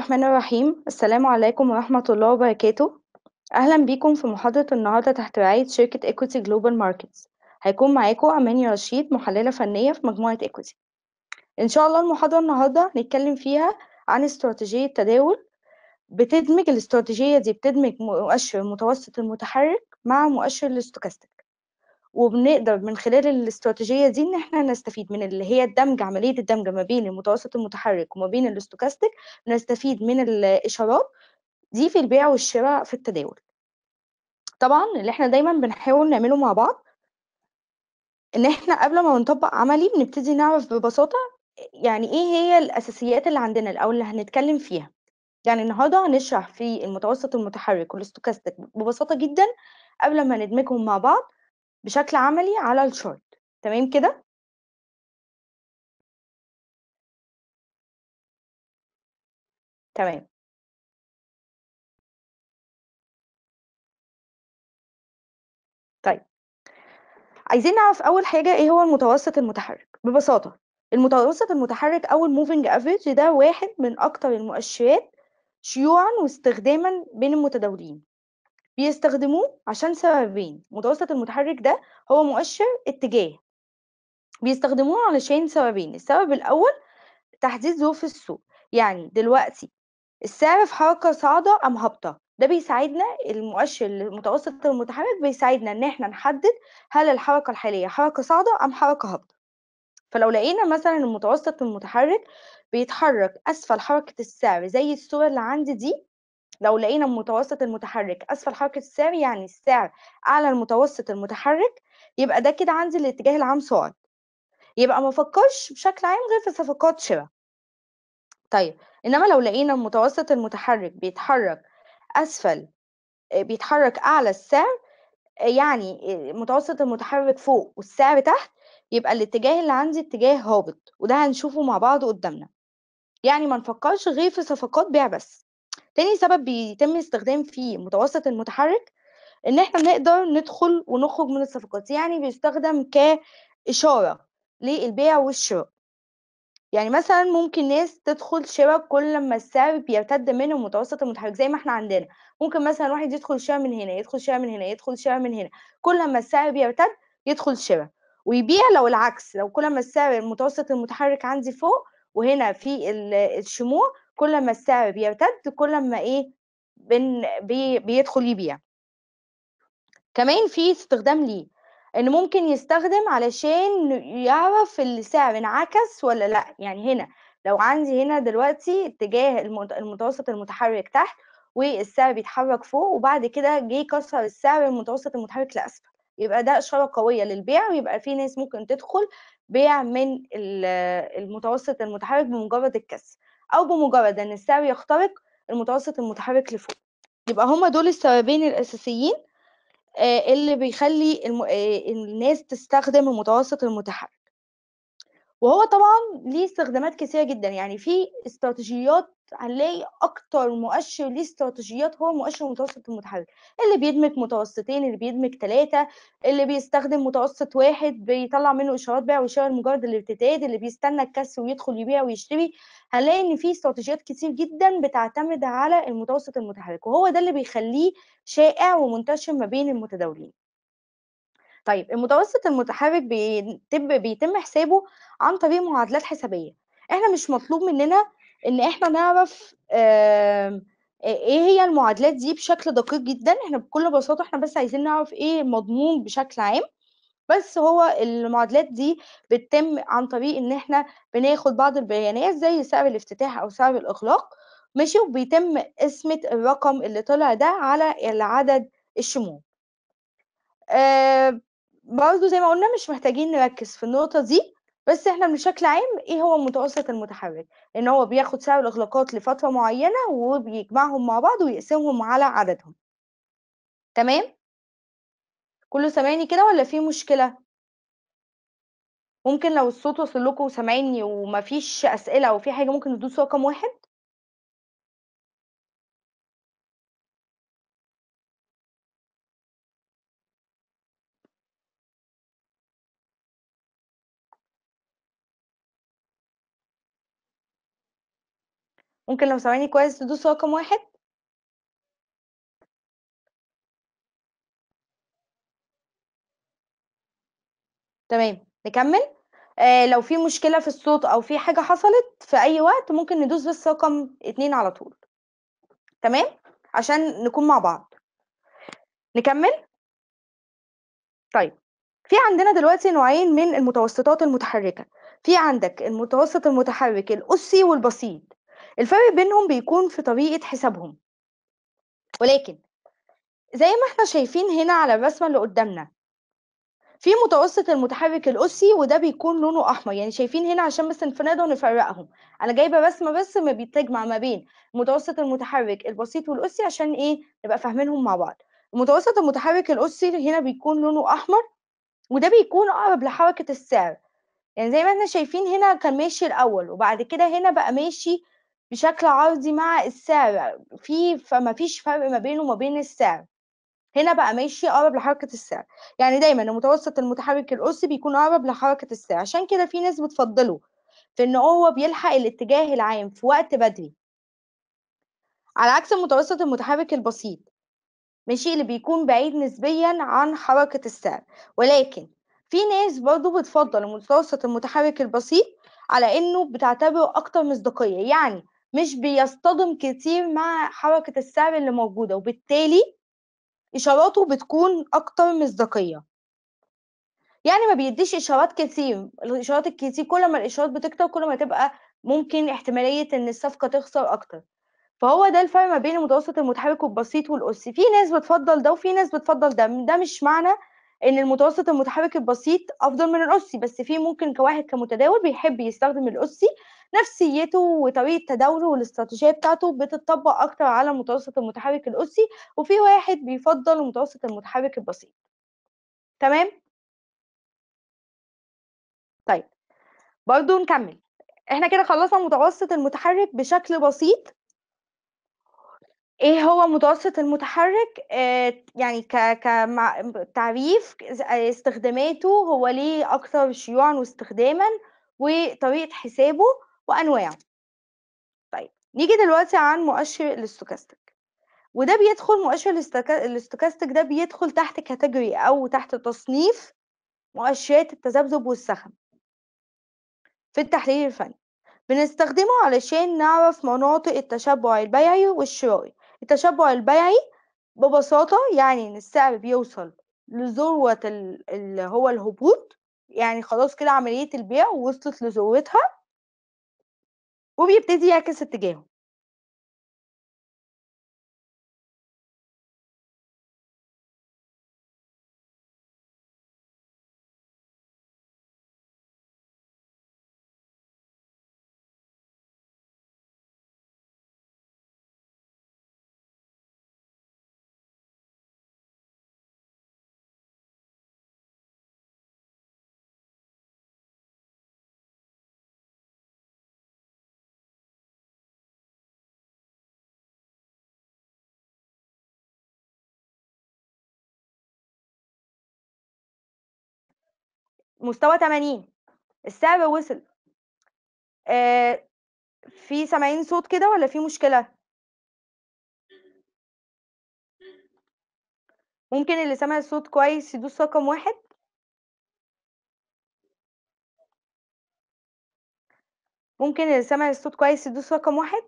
الرحمن الرحيم السلام عليكم ورحمة الله وبركاته أهلا بيكم في محاضرة النهاردة تحت رعاية شركة إيكوتي جلوبال ماركتس هيكون معاكم أماني رشيد محللة فنية في مجموعة إيكوتي إن شاء الله المحاضرة النهاردة هنتكلم فيها عن استراتيجية تداول بتدمج الاستراتيجية دي بتدمج مؤشر المتوسط المتحرك مع مؤشر الاستوكاستيك وبنقدر من خلال الاستراتيجيه دي ان احنا نستفيد من اللي هي الدمج عمليه الدمج ما بين المتوسط المتحرك وما بين الاستوكاستيك نستفيد من الاشارات دي في البيع والشراء في التداول طبعا اللي احنا دايما بنحاول نعمله مع بعض ان احنا قبل ما نطبق عملي بنبتدي نعرف ببساطه يعني ايه هي الاساسيات اللي عندنا او اللي هنتكلم فيها يعني النهارده هنشرح في المتوسط المتحرك والاستوكاستيك ببساطه جدا قبل ما ندمجهم مع بعض بشكل عملي على الchart تمام كده؟ تمام. طيب. عايزين نعرف أول حاجة إيه هو المتوسط المتحرك؟ ببساطة المتوسط المتحرك أو الموفينج average ده واحد من أكتر المؤشرات شيوعًا واستخدامًا بين المتداولين. بيستخدموه عشان سببين متوسط المتحرك ده هو مؤشر اتجاه بيستخدموه علشان سببين السبب الأول تحديد ظروف السوق يعني دلوقتي السعر في حركة صاعدة أم هابطة ده بيساعدنا المؤشر المتوسط المتحرك بيساعدنا ان احنا نحدد هل الحركة الحالية حركة صاعدة ام حركة هابطة فلو لقينا مثلا المتوسط المتحرك بيتحرك اسفل حركة السعر زي الصورة اللي عندي دي لو لقينا متوسط المتحرك أسفل حركة السعر يعني السعر أعلى المتوسط المتحرك يبقى ده كده عندي الاتجاه العام صاعد يبقى ما فكرش بشكل عام غير في صفقات شراء طيب انما لو لقينا المتوسط المتحرك بيتحرك اسفل آه، بيتحرك اعلى السعر آه، يعني آه، متوسط المتحرك فوق والسعر تحت يبقى الاتجاه اللي عندي اتجاه هابط وده هنشوفه مع بعض قدامنا يعني ما نفكرش غير في صفقات بيع بس تاني سبب بيتم استخدام فيه متوسط المتحرك ان احنا نقدر ندخل ونخرج من الصفقات يعني بيستخدم كإشارة للبيع والشراء يعني مثلا ممكن ناس تدخل شراء كل لما السعر بيرتد منه متوسط المتحرك زي ما احنا عندنا ممكن مثلا واحد يدخل شراء من هنا يدخل شراء من هنا يدخل شراء من هنا كل لما السعر بيرتد يدخل شراء ويبيع لو العكس لو كل ما السعر المتوسط المتحرك عندي فوق وهنا في الشموع كل ما السعر بيرتد كل ما ايه بن بي بيدخل يبيع كمان في استخدام ليه ان ممكن يستخدم علشان يعرف السعر انعكس ولا لا يعني هنا لو عندي هنا دلوقتي اتجاه المتوسط المتحرك تحت والسعر بيتحرك فوق وبعد كده جه كسر السعر المتوسط المتحرك لاسفل يبقى ده اشاره قويه للبيع ويبقى في ناس ممكن تدخل بيع من المتوسط المتحرك بمجرد الكسر أو بمجرد أن السعر يخترق المتوسط المتحرك لفوق يبقى هما دول السببين الأساسيين اللي بيخلي الم... الناس تستخدم المتوسط المتحرك وهو طبعا ليه استخدامات كثيرة جدا يعني في استراتيجيات هنلاقي اكتر مؤشر ليه استراتيجيات هو مؤشر متوسط المتحرك اللي بيدمج متوسطين اللي بيدمج ثلاثه اللي بيستخدم متوسط واحد بيطلع منه اشارات بيع وشراء مجرد الارتداد اللي بيستنى الكسر ويدخل يبيع ويشتري هنلاقي ان في استراتيجيات كتير جدا بتعتمد على المتوسط المتحرك وهو ده اللي بيخليه شائع ومنتشر ما بين المتداولين طيب المتوسط المتحرك بيتم بيتم حسابه عن طريق معادلات حسابيه احنا مش مطلوب مننا ان احنا نعرف إيه،, ايه هي المعادلات دي بشكل دقيق جدا احنا بكل بساطه احنا بس عايزين نعرف ايه المضمون بشكل عام بس هو المعادلات دي بتتم عن طريق ان احنا بناخد بعض البيانات زي سعر الافتتاح او سعر الاغلاق ماشي وبيتم قسمة الرقم اللي طلع ده على العدد الشموع آه برضو زي ما قلنا مش محتاجين نركز في النقطة دي بس احنا بشكل عام ايه هو متوسط المتحرك ان هو بياخد سعر الاغلاقات لفتره معينه وبيجمعهم مع بعض ويقسمهم على عددهم تمام كله سامعني كده ولا في مشكله ممكن لو الصوت وصل لكم وسامعيني ومفيش اسئله او في حاجه ممكن تدوسوا رقم واحد ممكن لو سامعني كويس تدوس رقم واحد تمام نكمل آه لو في مشكلة في الصوت أو في حاجة حصلت في أي وقت ممكن ندوس بس رقم اتنين على طول تمام عشان نكون مع بعض نكمل طيب في عندنا دلوقتي نوعين من المتوسطات المتحركة في عندك المتوسط المتحرك الأسي والبسيط الفرق بينهم بيكون في طريقة حسابهم ولكن زي ما احنا شايفين هنا على الرسمة اللي قدامنا في متوسط المتحرك الأسي وده بيكون لونه أحمر يعني شايفين هنا عشان بس نفرده ونفرقهم أنا جايبة رسمة بس ما بتجمع ما بين متوسط المتحرك البسيط والأسي عشان إيه نبقى فاهمينهم مع بعض المتوسط المتحرك الأسي هنا بيكون لونه أحمر وده بيكون أقرب لحركة السعر يعني زي ما احنا شايفين هنا كان ماشي الأول وبعد كده هنا بقى ماشي بشكل عرضي مع السعر في فما فيش فرق ما بينه وما بين السعر هنا بقى ماشي اقرب لحركه السعر يعني دايما المتوسط المتحرك الاسي بيكون اقرب لحركه السعر عشان كده في ناس بتفضله في ان هو بيلحق الاتجاه العام في وقت بدري على عكس المتوسط المتحرك البسيط ماشي اللي بيكون بعيد نسبيا عن حركه السعر ولكن في ناس برضو بتفضل المتوسط المتحرك البسيط على انه بتعتبره اكتر مصداقيه يعني مش بيصطدم كتير مع حركة السعر اللي موجودة وبالتالي إشاراته بتكون أكتر مصداقية يعني ما بيديش إشارات كتير الإشارات الكتير كل ما الإشارات بتكتر كل ما تبقى ممكن احتمالية إن الصفقة تخسر أكتر فهو ده الفرق ما بين المتوسط المتحرك والبسيط والأسي في ناس بتفضل ده وفي ناس بتفضل ده ده مش معنى ان المتوسط المتحرك البسيط افضل من الاسي بس في ممكن كواحد كمتداول بيحب يستخدم الاسي نفسيته وطريقه تداوله والاستراتيجيه بتاعته بتطبق اكتر على المتوسط المتحرك الاسي وفي واحد بيفضل المتوسط المتحرك البسيط تمام طيب برضو نكمل احنا كده خلصنا متوسط المتحرك بشكل بسيط ايه هو متوسط المتحرك آه يعني كتعريف استخداماته هو ليه اكثر شيوعا واستخداما وطريقه حسابه وأنواعه طيب نيجي دلوقتي عن مؤشر الاستوكاستيك وده بيدخل مؤشر الاستوكاستيك ده بيدخل تحت كاتيجوري أو تحت تصنيف مؤشرات التذبذب والسخن في التحليل الفني بنستخدمه علشان نعرف مناطق التشبع البيعي والشرائي التشبع البيعي ببساطة يعني إن السعر بيوصل لذروة اللي هو الهبوط يعني خلاص كده عملية البيع وصلت لذروتها وبيبتدي يعكس اتجاهه مستوى 80 السعر وصل آه في سامعين صوت كده ولا في مشكلة ممكن اللي سمع الصوت كويس يدوس رقم واحد ممكن اللي سمع الصوت كويس يدوس رقم واحد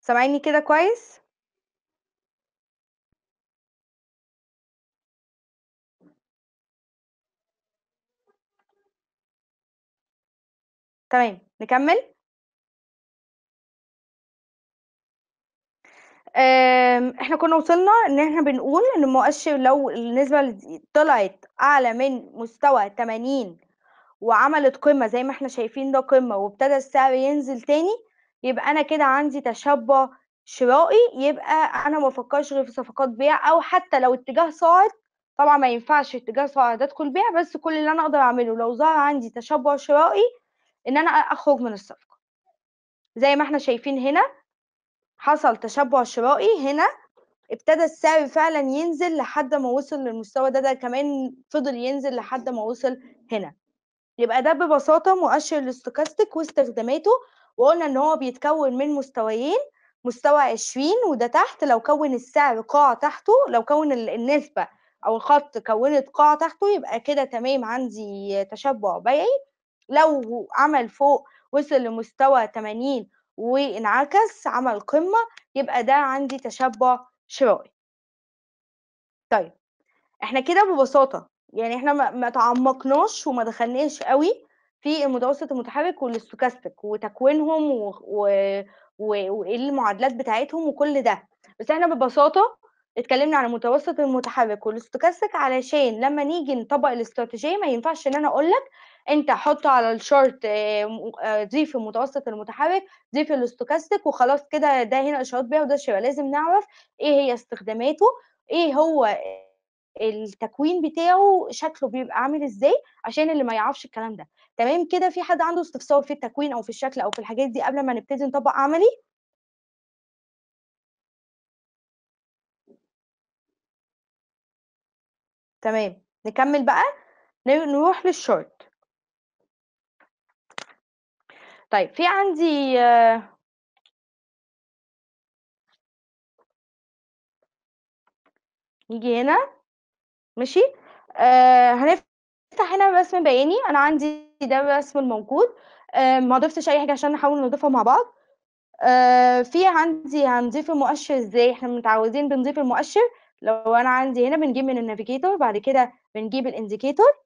سامعيني كده كويس تمام نكمل آمم، احنا كنا وصلنا ان احنا بنقول ان المؤشر لو النسبة طلعت اعلى من مستوى 80 وعملت قمة زي ما احنا شايفين ده قمة وابتدى السعر ينزل تاني يبقى انا كده عندي تشبع شرائي يبقى انا ما بفكرش غير في صفقات بيع او حتى لو اتجاه صاعد طبعا ما ينفعش اتجاه صاعد ادخل بيع بس كل اللي انا اقدر اعمله لو ظهر عندي تشبع شرائي ان انا اخرج من الصفقه زي ما احنا شايفين هنا حصل تشبع شرائي هنا ابتدى السعر فعلا ينزل لحد ما وصل للمستوى ده ده كمان فضل ينزل لحد ما وصل هنا يبقى ده ببساطه مؤشر الاستوكاستيك واستخداماته وقلنا ان هو بيتكون من مستويين مستوى 20 وده تحت لو كون السعر قاع تحته لو كون النسبه او الخط كونت قاع تحته يبقى كده تمام عندي تشبع بيعي لو عمل فوق وصل لمستوى 80 وانعكس عمل قمة يبقى ده عندي تشبع شرائي طيب احنا كده ببساطة يعني احنا ما تعمقناش وما دخلناش قوي في المتوسط المتحرك والاستوكاستيك وتكوينهم وايه و... و... المعادلات بتاعتهم وكل ده بس احنا ببساطة اتكلمنا عن المتوسط المتحرك والاستوكاستيك علشان لما نيجي نطبق الاستراتيجية ما ينفعش ان انا اقول لك انت حطه على الشورت ضيف آه، آه، المتوسط المتحرك ضيف الاستوكاستيك وخلاص كده ده هنا اشارات بيع وده شراء لازم نعرف ايه هي استخداماته ايه هو التكوين بتاعه شكله بيبقى عامل ازاي عشان اللي ما يعرفش الكلام ده تمام كده في حد عنده استفسار في التكوين او في الشكل او في الحاجات دي قبل ما نبتدي نطبق عملي تمام نكمل بقى نروح للشورت طيب في عندي نيجي هنا ماشي آه هنفتح هنا من بياني انا عندي ده باسم الموجود آه ما ضفتش اي حاجه عشان نحاول نضيفها مع بعض آه في عندي هنضيف المؤشر ازاي احنا متعودين بنضيف المؤشر لو انا عندي هنا بنجيب من النافيجيتور بعد كده بنجيب الانديكيتور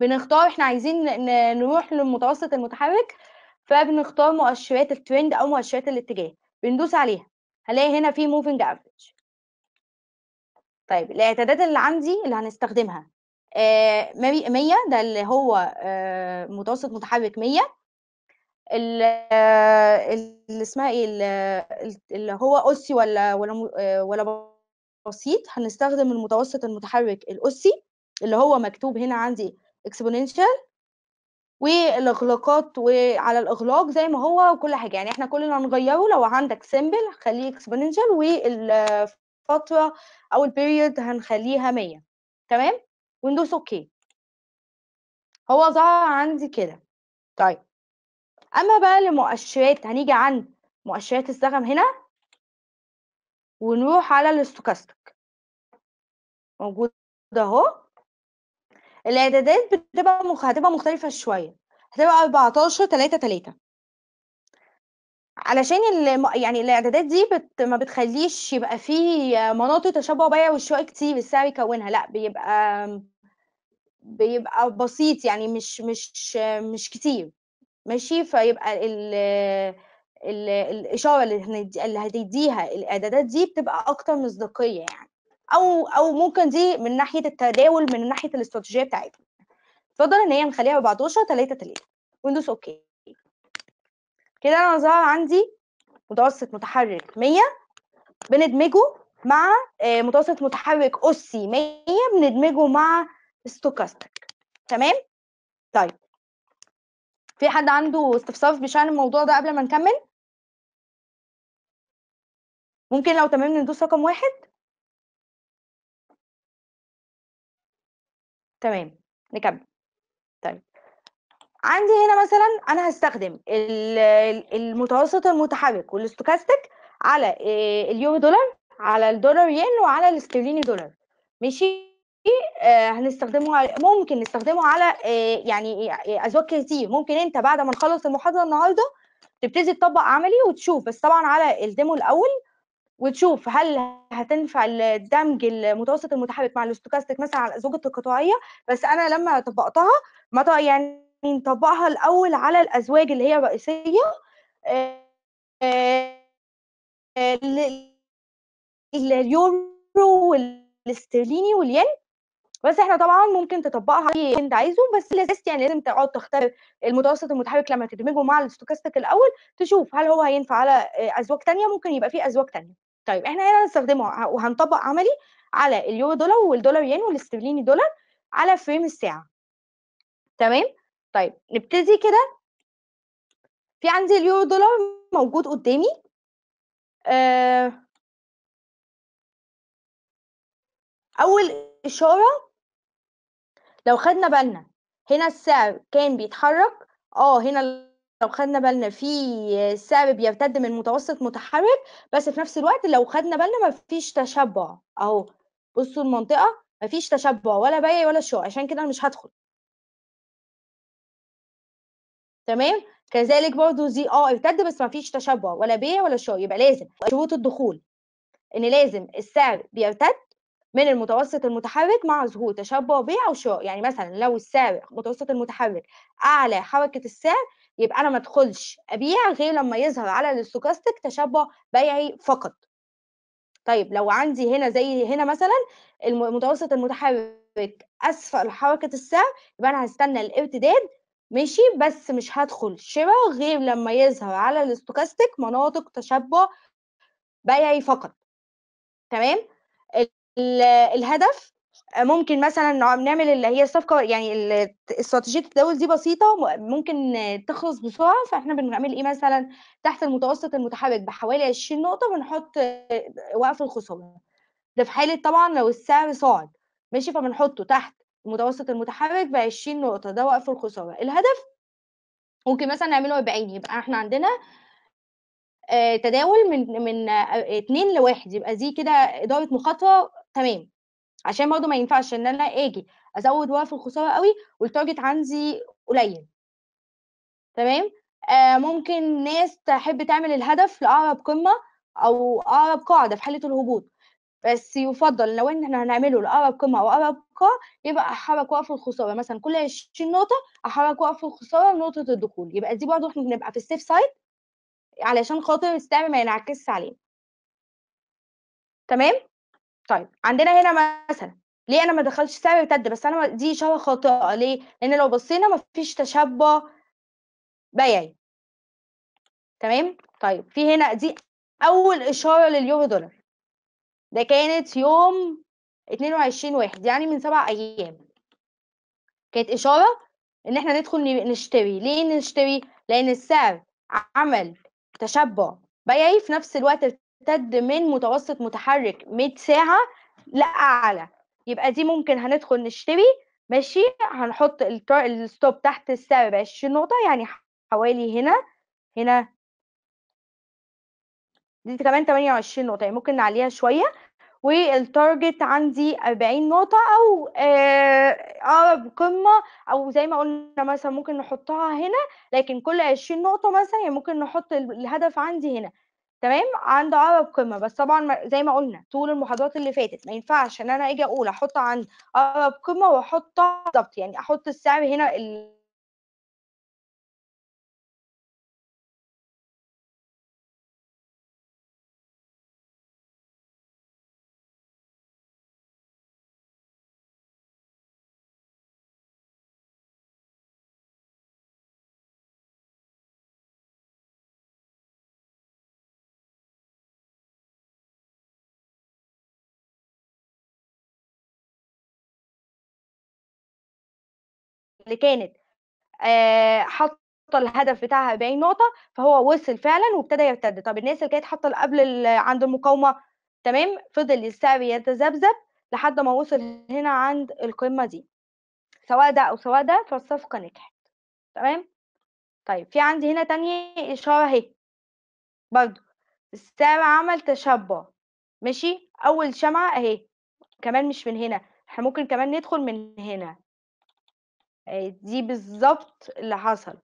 بنختار احنا عايزين نروح للمتوسط المتحرك فبنختار مؤشرات الترند او مؤشرات الاتجاه بندوس عليها هلاقي هنا في موفينج افريج طيب الاعدادات اللي عندي اللي هنستخدمها آه 100 ده اللي هو آه متوسط متحرك 100 اللي اسمها ايه اللي هو اسي ولا ولا آه، ولا بسيط هنستخدم المتوسط المتحرك الاسي اللي هو مكتوب هنا عندي اكسبوننشال والاغلاقات وعلى الاغلاق زي ما هو وكل حاجه يعني احنا كلنا هنغيره لو عندك سيمبل خليه اكسبوننشال والفتره او البيريود هنخليها 100 تمام وندوس اوكي هو ظهر عندي كده طيب اما بقى لمؤشرات هنيجي عند مؤشرات السهم هنا ونروح على الاستوكاستيك موجود اهو الاعدادات بتبقى مخ... هتبقى مختلفه شويه هتبقى 14 3 3 علشان الم... يعني الاعدادات دي بت... ما بتخليش يبقى فيه مناطق تشبع بيع وشوية كتير السعر بيكونها لا بيبقى بيبقى بسيط يعني مش مش مش كتير ماشي فيبقى ال... ال... الاشاره اللي هتديها الاعدادات دي بتبقى اكتر مصداقيه يعني او او ممكن دي من ناحيه التداول من ناحيه الاستراتيجيه بتاعتنا اتفضل ان هي نخليها ب 14 3 3 ويندوز اوكي كده انا ظهر عندي متوسط متحرك 100 بندمجه مع آه، متوسط متحرك اسي 100 بندمجه مع ستوكاستك تمام طيب في حد عنده استفسار بشان الموضوع ده قبل ما نكمل ممكن لو تمام ندوس رقم واحد تمام نكمل طيب عندي هنا مثلا انا هستخدم المتوسط المتحرك والاستوكاستيك على اليورو دولار على الدولار ين وعلى الاسترليني دولار ماشي هنستخدمه ممكن نستخدمه على يعني ازواج كتير ممكن انت بعد ما نخلص المحاضره النهارده تبتدي تطبق عملي وتشوف بس طبعا على الديمو الاول وتشوف هل هتنفع الدمج المتوسط المتحرك مع الاستوكاستيك مثلا على الازواج التقاطعيه بس انا لما طبقتها ما يعني نطبقها الاول على الازواج اللي هي الرئيسيه آه، آه، اليورو والاسترليني والين بس احنا طبعا ممكن تطبقها اي انت عايزه بس لازم يعني لازم تقعد تختار المتوسط المتحرك لما تدمجه مع الاستوكاستيك الاول تشوف هل هو هينفع على آه، ازواج تانية ممكن يبقى في ازواج تانية طيب احنا هنا هنستخدمه وهنطبق عملي على اليورو دولار والدولار ين والاسترليني دولار على فريم الساعه تمام طيب نبتدي كده في عندي اليورو دولار موجود قدامي آه، اول اشاره لو خدنا بالنا هنا السعر كان بيتحرك اه هنا لو خدنا بالنا في سبب بيرتد من متوسط متحرك بس في نفس الوقت لو خدنا بالنا مفيش تشبع اهو بصوا المنطقه مفيش تشبع ولا بيع ولا شراء عشان كده انا مش هدخل تمام كذلك برضو زي اه ارتد بس مفيش تشبع ولا بيع ولا شراء يبقى لازم شروط الدخول ان لازم السعر بيرتد من المتوسط المتحرك مع ظهور تشبع بيع او شراء يعني مثلا لو السعر متوسط المتحرك اعلى حركه السعر يبقى انا ما ادخلش ابيع غير لما يظهر على الاستوكاستيك تشبع بيعي فقط طيب لو عندي هنا زي هنا مثلا المتوسط المتحرك اسفل حركه السعر يبقى انا هستنى الارتداد ماشي بس مش هدخل شراء غير لما يظهر على الاستوكاستيك مناطق تشبع بيعي فقط تمام الهدف آه، ممكن مثلا نعمل اللي هي الصفقه يعني استراتيجيه التداول دي بسيطه ممكن تخلص بسرعه فاحنا بنعمل ايه مثلا تحت المتوسط المتحرك بحوالي 20 نقطه بنحط آه، وقف الخساره ده في حاله طبعا لو السعر صاعد ماشي فبنحطه تحت المتوسط المتحرك ب 20 نقطه ده وقف الخساره الهدف ممكن مثلا نعمله 40 يبقى احنا عندنا آه، تداول من من 2 ل 1 يبقى دي كده اداره مخاطره تمام عشان برضه ما ينفعش ان انا اجي ازود وقف الخساره قوي والتارجت عندي قليل تمام آه ممكن ناس تحب تعمل الهدف لاقرب قمه او اقرب قاعده في حاله الهبوط بس يفضل لو ان احنا هنعمله لاقرب قمه او اقرب قاع يبقى احرك وقف الخساره مثلا كل 20 نقطه احرك وقف الخساره نقطه الدخول يبقى دي برضه احنا بنبقى في السيف سايد علشان خاطر السهم ما ينعكسش علينا تمام طيب عندنا هنا مثلا ليه انا ما دخلتش سبب تد بس انا دي اشاره خاطئه ليه لان لو بصينا ما فيش تشبه بيعي تمام طيب في هنا دي اول اشاره لليورو دولار ده كانت يوم 22 واحد يعني من سبع ايام كانت اشاره ان احنا ندخل نشتري ليه نشتري لان السعر عمل تشبع بيعي في نفس الوقت تمتد من متوسط متحرك 100 ساعة لأعلى يبقى دي ممكن هندخل نشتري ماشي هنحط الستوب تحت السعر ب 20 نقطة يعني حوالي هنا هنا دي كمان 28 نقطة يعني ممكن نعليها شوية والتارجت عندي 40 نقطة أو آه، أقرب آه قمة أو زي ما قلنا مثلا ممكن نحطها هنا لكن كل 20 نقطة مثلا يعني ممكن نحط الهدف عندي هنا تمام عند اقرب قمه بس طبعا زي ما قلنا طول المحاضرات اللي فاتت ما ينفعش ان انا اجي اقول احط عند اقرب قمه واحط بالظبط يعني احط السعر هنا اللي كانت حاطه الهدف بتاعها 40 نقطه فهو وصل فعلا وابتدى يرتد طب الناس اللي كانت حاطه قبل عند المقاومه تمام فضل السعر يتذبذب لحد ما وصل هنا عند القمه دي سواء ده او سواء ده فالصفقه نجحت تمام طيب في عندي هنا تانية اشاره اهي برضو السعر عمل تشبع ماشي اول شمعه اهي كمان مش من هنا احنا ممكن كمان ندخل من هنا آه، دي بالظبط اللي حصل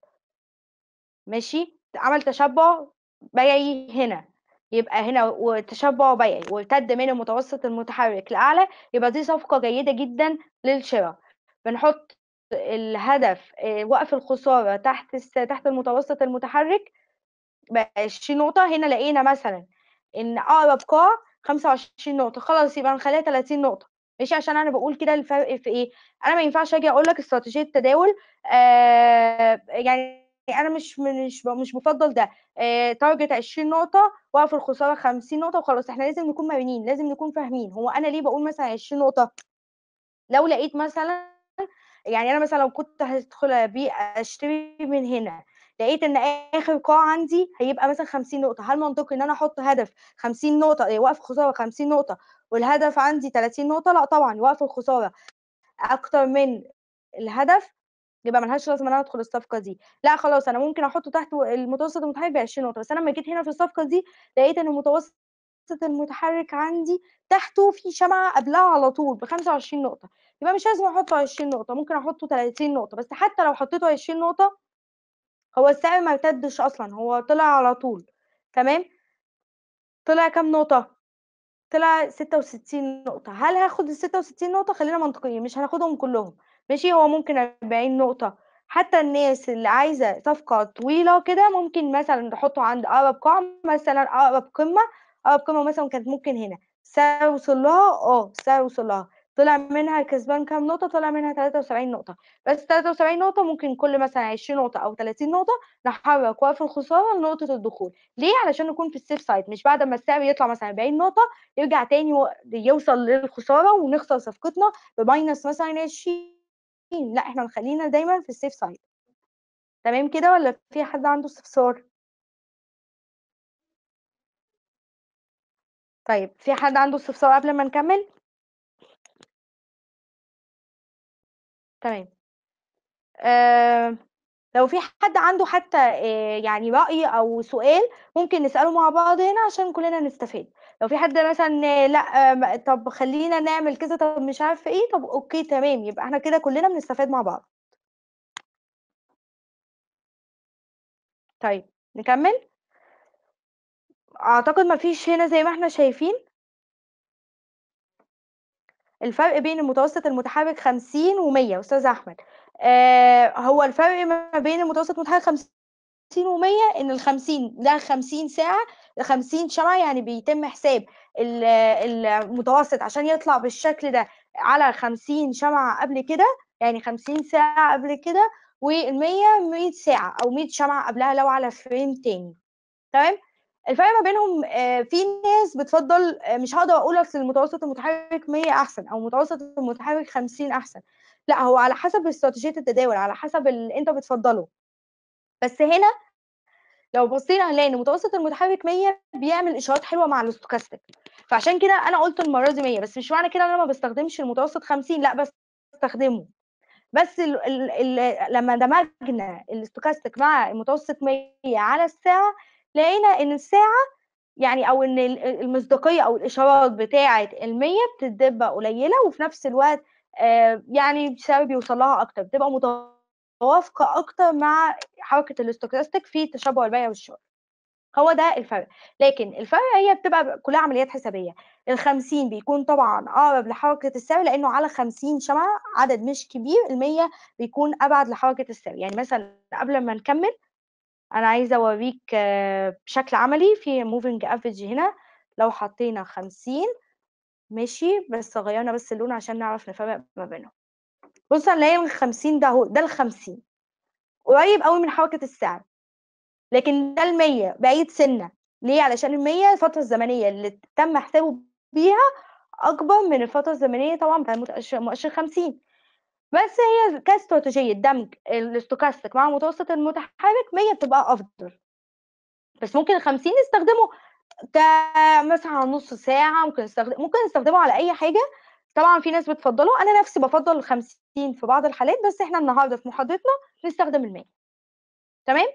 ماشي عمل تشبع بيعي هنا يبقى هنا وتشبع بيعي وارتد من المتوسط المتحرك لأعلى يبقى دي صفقة جيدة جدا للشراء بنحط الهدف آه، وقف الخسارة تحت تحت المتوسط المتحرك عشرين نقطة هنا لقينا مثلا إن أقرب قاع خمسة وعشرين نقطة خلاص يبقى نخليها تلاتين نقطة ماشي عشان انا بقول كده الفرق في ايه انا ما ينفعش اجي اقول لك استراتيجيه التداول آه يعني انا مش مش مش بفضل ده آه تارجت 20 نقطه واقف الخساره 50 نقطه وخلاص احنا لازم نكون مرنين لازم نكون فاهمين هو انا ليه بقول مثلا 20 نقطه لو لقيت مثلا يعني انا مثلا لو كنت هدخل ابيع اشتري من هنا لقيت ان اخر قاع عندي هيبقى مثلا 50 نقطه هل منطقي ان انا احط هدف 50 نقطه آه، وقف خساره 50 نقطه والهدف عندي 30 نقطه لا طبعا وقف الخساره اكتر من الهدف يبقى ملهاش لازمه ان انا ادخل الصفقه دي لا خلاص انا ممكن احطه تحت المتوسط المتحرك ب 20 نقطه بس انا لما جيت هنا في الصفقه دي لقيت ان المتوسط المتحرك عندي تحته في شمعه قبلها على طول ب 25 نقطه يبقى مش لازم احطه 20 نقطه ممكن احطه 30 نقطه بس حتى لو حطيته 20 نقطه هو السقف ما ارتدش اصلا هو طلع على طول تمام طلع كام نقطه طلع 66 نقطه هل هاخد ال 66 نقطه خلينا منطقيين مش هناخدهم كلهم ماشي هو ممكن 40 نقطه حتى الناس اللي عايزه صفقه طويله كده ممكن مثلا تحطه عند اقرب قاع مثلا اقرب قمه اقرب قمه مثلا كانت ممكن هنا السعر وصل لها اه السعر وصل لها طلع منها كسبان كام نقطة طلع منها 73 نقطة بس 73 نقطة ممكن كل مثلا 20 نقطة أو 30 نقطة نحرك وقف الخسارة لنقطة الدخول ليه علشان نكون في السيف سايد مش بعد ما السعر يطلع مثلا 40 نقطة يرجع تاني يوصل للخسارة ونخسر صفقتنا بماينس مثلا 20 لا احنا نخلينا دايما في السيف سايد تمام كده ولا في حد عنده استفسار طيب في حد عنده استفسار قبل ما نكمل تمام. لو في حد عنده حتى يعني رأي أو سؤال ممكن نسأله مع بعض هنا عشان كُلّنا نستفاد. لو في حد مثلًا لأ طب خلّينا نعمل كذا، طب مش عارفة إيه، طب أوكي تمام، يبقى إحنا كده كُلّنا بنستفاد مع بعض. طيب نكمّل؟ أعتقد ما فيش هنا زي ما إحنا شايفين الفرق بين المتوسط المتحرك 50 و100 استاذ احمد آه هو الفرق ما بين المتوسط المتحرك 50 و100 ان ال 50 ده 50 ساعه 50 شرعه يعني بيتم حساب المتوسط عشان يطلع بالشكل ده على 50 شمعة قبل كده يعني 50 ساعة قبل كده وال100 100 ساعة أو 100 شمعة قبلها لو على فريم تاني تمام الفرق ما بينهم آه، في ناس بتفضل آه، مش هقدر اقول اصل المتوسط المتحرك 100 احسن او المتوسط المتحرك 50 احسن لا هو على حسب استراتيجيه التداول على حسب اللي انت بتفضله بس هنا لو بصينا هنلاقي ان متوسط المتحرك 100 بيعمل اشارات حلوه مع الاستوكاستيك فعشان كده انا قلت المره دي 100 بس مش معنى كده ان انا ما بستخدمش المتوسط 50 لا بستخدمه بس الـ الـ الـ لما دمجنا الاستوكاستيك مع المتوسط 100 على الساعه لقينا ان الساعه يعني او ان المصداقيه او الاشارات بتاعه المية بتبقى قليله وفي نفس الوقت يعني بسبب بيوصل لها اكتر بتبقى متوافقه اكتر مع حركه الاستوكاستيك في تشبع البيع والشراء هو ده الفرق لكن الفرق هي بتبقى كلها عمليات حسابيه ال 50 بيكون طبعا اقرب لحركه السعر لانه على 50 شمعه عدد مش كبير ال 100 بيكون ابعد لحركه السعر يعني مثلا قبل ما نكمل انا عايزه اوريك آه، بشكل عملي في موفينج افريج هنا لو حطينا 50 ماشي بس غيرنا بس اللون عشان نعرف نفرق ما بينهم بص هنلاقي من 50 ده هو ده ال 50 قريب قوي من حركه السعر لكن ده ال 100 بعيد سنه ليه علشان ال 100 الفتره الزمنيه اللي تم حسابه بيها اكبر من الفتره الزمنيه طبعا بتاع مؤشر 50 بس هي كاستراتيجية دمج الاستوكاستيك مع المتوسط المتحرك 100 بتبقى أفضل بس ممكن 50 نستخدمه كمثلا نص ساعة ممكن نستخدم ممكن نستخدمه على أي حاجة طبعا في ناس بتفضله أنا نفسي بفضل ال 50 في بعض الحالات بس احنا النهارده في محاضرتنا نستخدم ال 100 تمام؟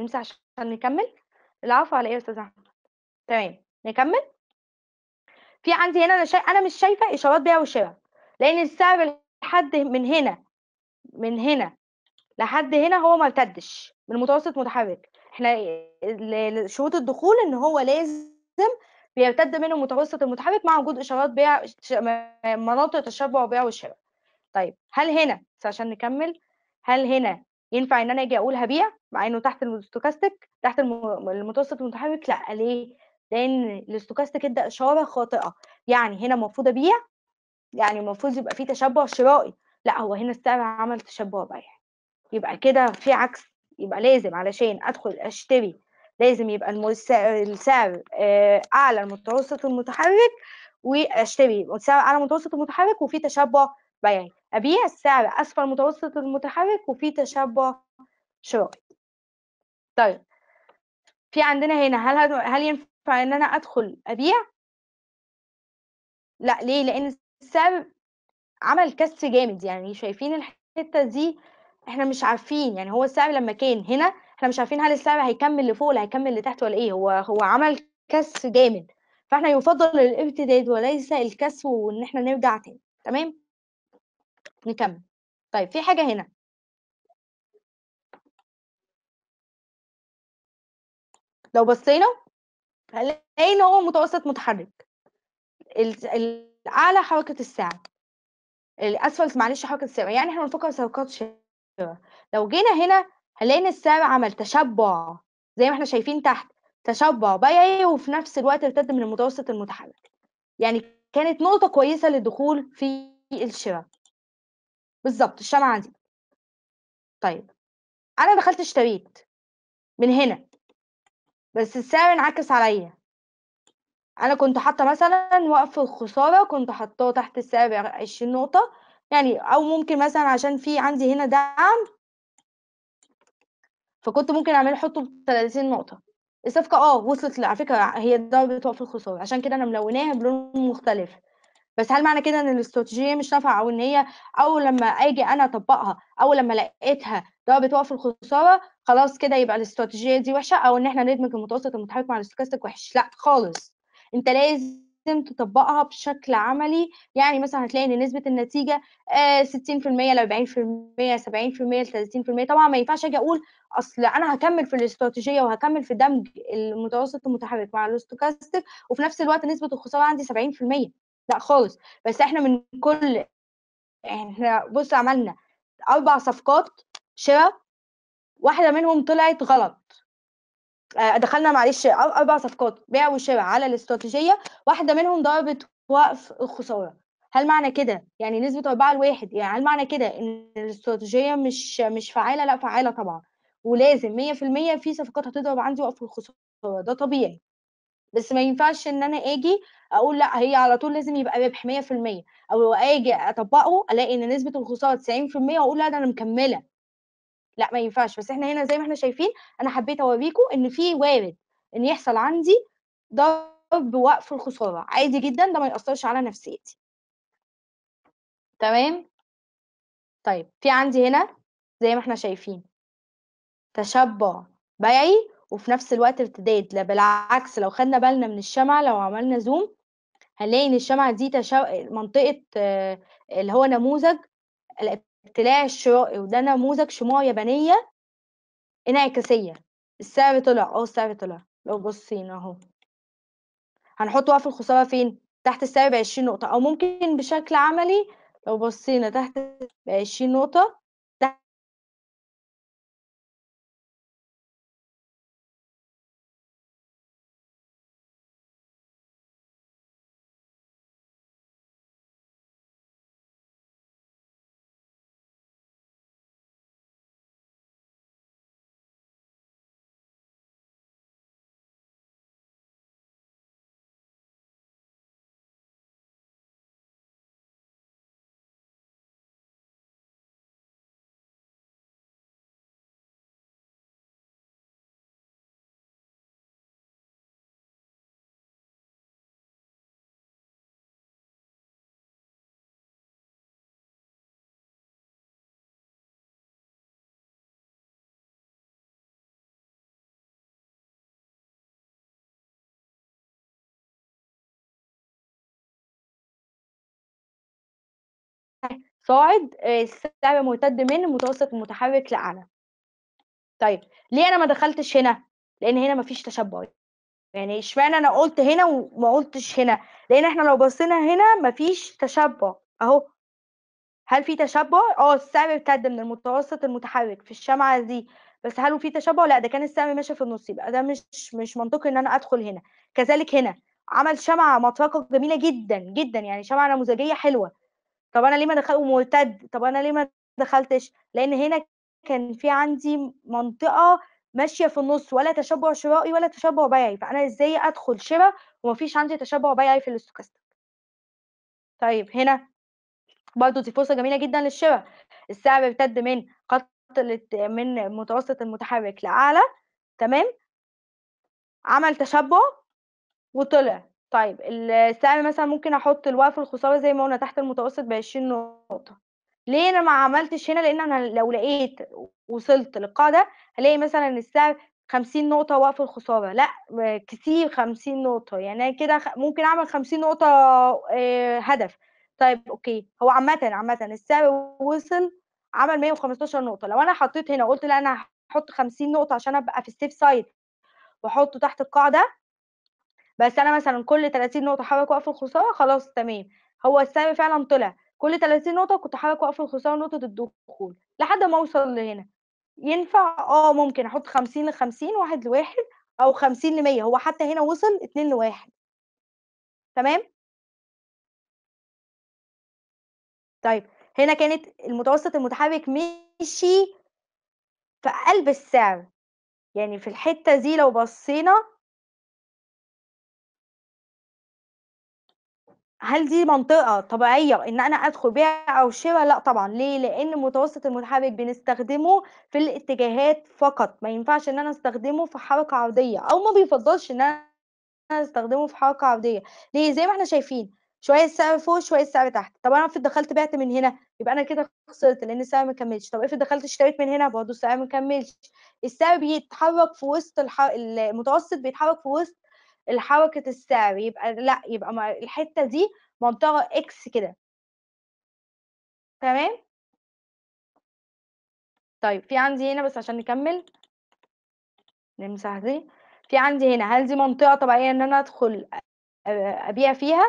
نمسح عشان نكمل العفو على إيه يا أستاذ أحمد تمام نكمل في عندي هنا أنا شا... أنا مش شايفة إشارات بيع وشراء لان السعر لحد من هنا من هنا لحد هنا هو ما ارتدش من متوسط متحرك احنا شروط الدخول ان هو لازم بيرتد منه متوسط المتحرك مع وجود اشارات بيع مناطق تشبع وبيع وشراء طيب هل هنا عشان نكمل هل هنا ينفع ان انا اجي اقول هبيع مع انه تحت الاستوكاستيك تحت المتوسط المتحرك لا ليه لان الاستوكاستيك ادى اشاره خاطئه يعني هنا المفروض ابيع يعني المفروض يبقى في تشبع شرائي لا هو هنا السعر عمل تشبع بيعي يبقى كده في عكس يبقى لازم علشان ادخل اشتري لازم يبقى السعر آه، اعلى المتوسط المتحرك واشتري السعر اعلى المتوسط المتحرك وفي تشبع بيعي ابيع السعر اسفل المتوسط المتحرك وفي تشبع شرائي طيب في عندنا هنا هل هل ينفع ان انا ادخل ابيع لا ليه لان بسبب عمل كسر جامد يعني شايفين الحتة دي احنا مش عارفين يعني هو السعر لما كان هنا احنا مش عارفين هل السعر هيكمل لفوق ولا هيكمل لتحت ولا ايه هو هو عمل كسر جامد فاحنا يفضل الارتداد وليس الكسر وان احنا نرجع تاني تمام نكمل طيب في حاجة هنا لو بصينا هنلاقي ان هو متوسط متحرك الأعلى حركة الساعة الأسفل معلش حركة الساعة يعني إحنا بنفكر سرقات شرة لو جينا هنا هنلاقي إن السعر عمل تشبع زي ما إحنا شايفين تحت تشبع بيعي إيه، وفي نفس الوقت ارتد من المتوسط المتحرك يعني كانت نقطة كويسة للدخول في الشراء بالظبط الشمعة دي طيب أنا دخلت اشتريت من هنا بس السعر انعكس عليا أنا كنت حاطة مثلًا وقف الخسارة كنت حاطاه تحت السابع 20 نقطة، يعني أو ممكن مثلًا عشان في عندي هنا دعم فكنت ممكن أعمله أحطه ب30 نقطة، الصفقة آه وصلت على فكرة هي ضربة وقف الخسارة، عشان كده أنا ملوناها بلون مختلف، بس هل معنى كده إن الاستراتيجية مش نافعة أو إن هي أول لمّا آجي أنا أطبّقها، أول لمّا لقيتها ضربة وقف الخسارة خلاص كده يبقى الاستراتيجية دي وحشة أو إن إحنا ندمج المتوسط المتحرك مع الاستوكاستيك وحش، لأ خالص. انت لازم تطبقها بشكل عملي يعني مثلا هتلاقي ان نسبه النتيجه 60% آه، ل 40% 70% ل 30% طبعا ما ينفعش اجي اقول اصل انا هكمل في الاستراتيجيه وهكمل في دمج المتوسط المتحرك مع الاستوكاستيك وفي نفس الوقت نسبه الخساره عندي 70% لا خالص بس احنا من كل احنا بص عملنا اربع صفقات شراء واحده منهم طلعت غلط آه، دخلنا معلش اربع صفقات بيع وشراء على الاستراتيجيه واحده منهم ضربت وقف الخساره هل معنى كده يعني نسبه 4 لواحد يعني هل معنى كده ان الاستراتيجيه مش مش فعاله لا فعاله طبعا ولازم 100% في صفقات هتضرب عندي وقف الخساره ده طبيعي بس ما ينفعش ان انا اجي اقول لا هي على طول لازم يبقى ربح 100% او اجي اطبقه الاقي ان نسبه الخساره 90% واقول لا ده انا مكمله لا ما ينفعش بس احنا هنا زي ما احنا شايفين انا حبيت اوريكم ان في وارد ان يحصل عندي ضرب وقف الخساره عادي جدا ده ما ياثرش على نفسيتي تمام طيب في عندي هنا زي ما احنا شايفين تشبع بيعي وفي نفس الوقت ارتداد لا بالعكس لو خدنا بالنا من الشمعة لو عملنا زوم هنلاقي ان الشمعة دي تشو... منطقة آه، اللي هو نموذج تلاقي الشراء وده نموذج شموع يابانية انعكاسية السعر طلع اه السعر طلع لو بصينا اهو هنحط وقف الخسارة فين تحت السعر بعشرين نقطة أو ممكن بشكل عملي لو بصينا تحت بعشرين نقطة صاعد آه، السحب ممتد من متوسط متحرك لأعلى طيب ليه أنا ما دخلتش هنا؟ لأن هنا مفيش تشبع يعني اشمعنى أنا قلت هنا وما قلتش هنا؟ لأن احنا لو بصينا هنا مفيش تشبع أهو هل في تشبع؟ اه السعر ابتدى من المتوسط المتحرك في الشمعة دي بس هل في تشبع؟ لا ده كان السعر ماشي في النص يبقى ده مش مش منطقي ان انا ادخل هنا كذلك هنا عمل شمعة مطرقة جميلة جدا جدا يعني شمعة نموذجية حلوة طب انا ليه ما دخلت ومرتد طب انا ليه ما دخلتش لان هنا كان في عندي منطقه ماشيه في النص ولا تشبع شرائي ولا تشبع بيعي فانا ازاي ادخل شراء ومفيش عندي تشبع بيعي في الاستوكاستيك طيب هنا برضو دي فرصه جميله جدا للشراء السعر ارتد من خط من متوسط المتحرك لاعلى تمام عمل تشبع وطلع طيب السهم مثلا ممكن احط الوقف الخساره زي ما قلنا تحت المتوسط ب 20 نقطه ليه انا ما عملتش هنا لان انا لو لقيت وصلت للقاعده هلاقي مثلا السهم 50 نقطة وقف الخسارة لا كتير 50 نقطة يعني كده ممكن أعمل 50 نقطة آه، هدف طيب أوكي هو عامة عامة السعر وصل عمل 115 نقطة لو أنا حطيت هنا قلت لا أنا هحط 50 نقطة عشان أبقى في السيف سايد وأحطه تحت القاعدة بس انا مثلا كل 30 نقطه حابه اوقف الخساره خلاص تمام هو السهم فعلا طلع كل 30 نقطه كنت حابه اوقف الخساره نقطه الدخول لحد ما اوصل لهنا ينفع اه ممكن احط 50 ل 50 واحد لواحد او 50 ل 100 هو حتى هنا وصل 2 لواحد تمام طيب هنا كانت المتوسط المتحرك مشي في قلب السعر يعني في الحته دي لو بصينا هل دي منطقة طبيعية إن أنا أدخل بيع أو شراء؟ لأ طبعًا، ليه؟ لأن متوسط المتحرك بنستخدمه في الاتجاهات فقط، ما ينفعش إن أنا أستخدمه في حركة عرضية، أو ما بيُفضّلش إن أنا أستخدمه في حركة عرضية، ليه؟ زي ما إحنا شايفين شوية السعر فوق، شوية السعر تحت، طب أنا افرض دخلت بِعت من هنا، يبقى أنا كده خسرت لأن السعر ما كمّلش، طب افرض دخلت اشتريت من هنا برضه السعر ما كمّلش، السعر بيتحرك في وسط الح المتوسط بيتحرك في وسط الحركه السعر يبقى لا يبقى الحته دي منطقه اكس كده تمام طيب في عندي هنا بس عشان نكمل نمسح دي في عندي هنا هل دي منطقه طبيعيه ان انا ادخل ابيع فيها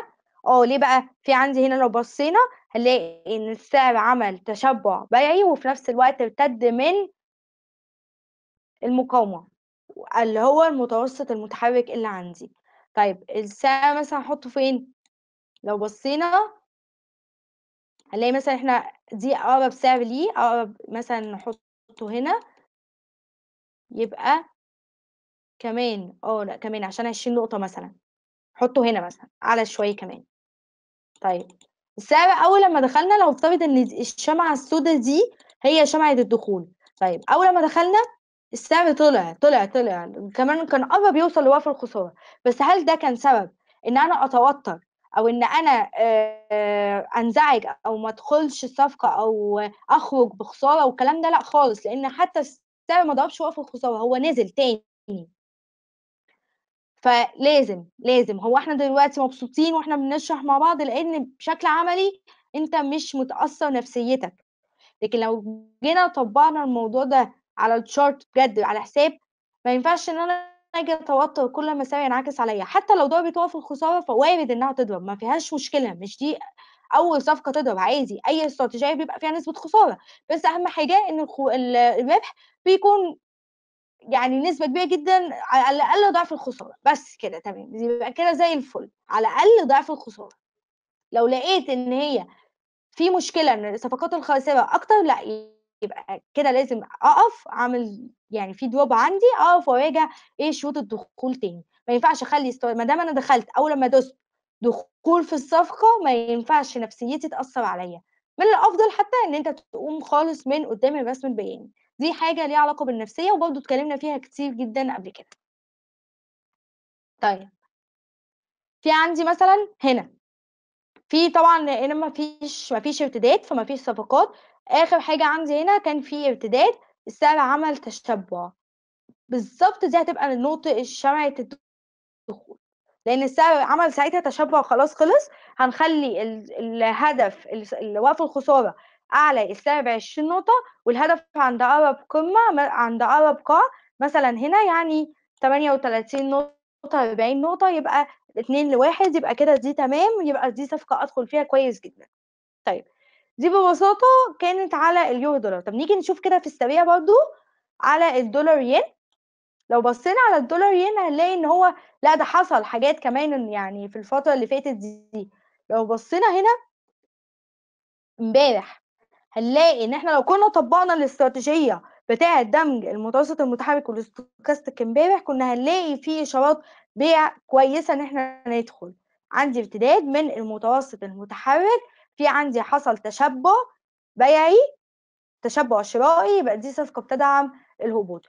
اه ليه بقى في عندي هنا لو بصينا هنلاقي ان السعر عمل تشبع بيعي وفي نفس الوقت ارتد من المقاومه اللي هو المتوسط المتحرك اللي عندي طيب الساعة مثلا هحطه فين لو بصينا هنلاقي مثلا احنا دي اقرب سعر ليه اقرب مثلا نحطه هنا يبقى كمان اه لا كمان عشان عشرين نقطة مثلا حطه هنا مثلا اعلى شوية كمان طيب السعر اول لما دخلنا لو افترض ان الشمعة السوداء دي هي شمعة الدخول طيب اول لما دخلنا السعر طلع طلع طلع كمان كان قرب يوصل لوقف الخساره بس هل ده كان سبب ان انا اتوتر او ان انا انزعج او ما ادخلش الصفقه او اخرج بخساره والكلام ده لا خالص لان حتى السعر ما ضربش وقف الخساره هو نزل تاني فلازم لازم هو احنا دلوقتي مبسوطين واحنا بنشرح مع بعض لان بشكل عملي انت مش متاثر نفسيتك لكن لو جينا طبقنا الموضوع ده على الشارت بجد على حساب ما ينفعش إن أنا أجي أتوتر كل ما السعر ينعكس عليا حتى لو ضربة وقف الخسارة فوارد إنها تضرب ما فيهاش مشكلة مش دي اول صفقه تضرب عادي اي استراتيجيه بيبقى فيها نسبه خساره بس اهم حاجه ان الخو... الربح بيكون يعني نسبه كبيره جدا على الاقل ضعف الخساره بس كده تمام يبقى كده زي الفل على الاقل ضعف الخساره لو لقيت ان هي في مشكله ان الصفقات الخاسره اكتر لا يبقى كده لازم اقف اعمل يعني في دروب عندي اقف واراجع ايه شروط الدخول تاني ما ينفعش اخلي ما دام انا دخلت اول لما دوست دخول في الصفقه ما ينفعش نفسيتي تاثر عليا من الافضل حتى ان انت تقوم خالص من قدام الرسم البياني دي حاجه ليها علاقه بالنفسيه وبرضه اتكلمنا فيها كتير جدا قبل كده طيب في عندي مثلا هنا في طبعا هنا ما فيش ما فيش ارتداد فما فيش صفقات آخر حاجة عندي هنا كان في ارتداد السعر عمل تشبع بالظبط دي هتبقى النقطة الشمعة الدخول لأن السعر عمل ساعتها تشبع خلاص خلص هنخلي الهدف اللي وقف الخسارة أعلى السعر بعشرين نقطة والهدف عند أقرب قمة عند أقرب قاع مثلا هنا يعني تمانية وتلاتين نقطة أربعين نقطة يبقى اتنين لواحد يبقى كده دي تمام يبقى دي صفقة أدخل فيها كويس جدا طيب دي ببساطة كانت على اليورو دولار طب نيجي نشوف كده في السريع برضو على الدولار ين لو بصينا على الدولار ين هنلاقي ان هو لا ده حصل حاجات كمان يعني في الفترة اللي فاتت دي لو بصينا هنا امبارح هنلاقي ان احنا لو كنا طبقنا الاستراتيجية بتاعة دمج المتوسط المتحرك والاستوكاستيك امبارح كنا هنلاقي فيه اشارات بيع كويسة ان احنا ندخل عندي ارتداد من المتوسط المتحرك في عندي حصل تشبع بيعي تشبع شرائي يبقى دي صفقه بتدعم الهبوط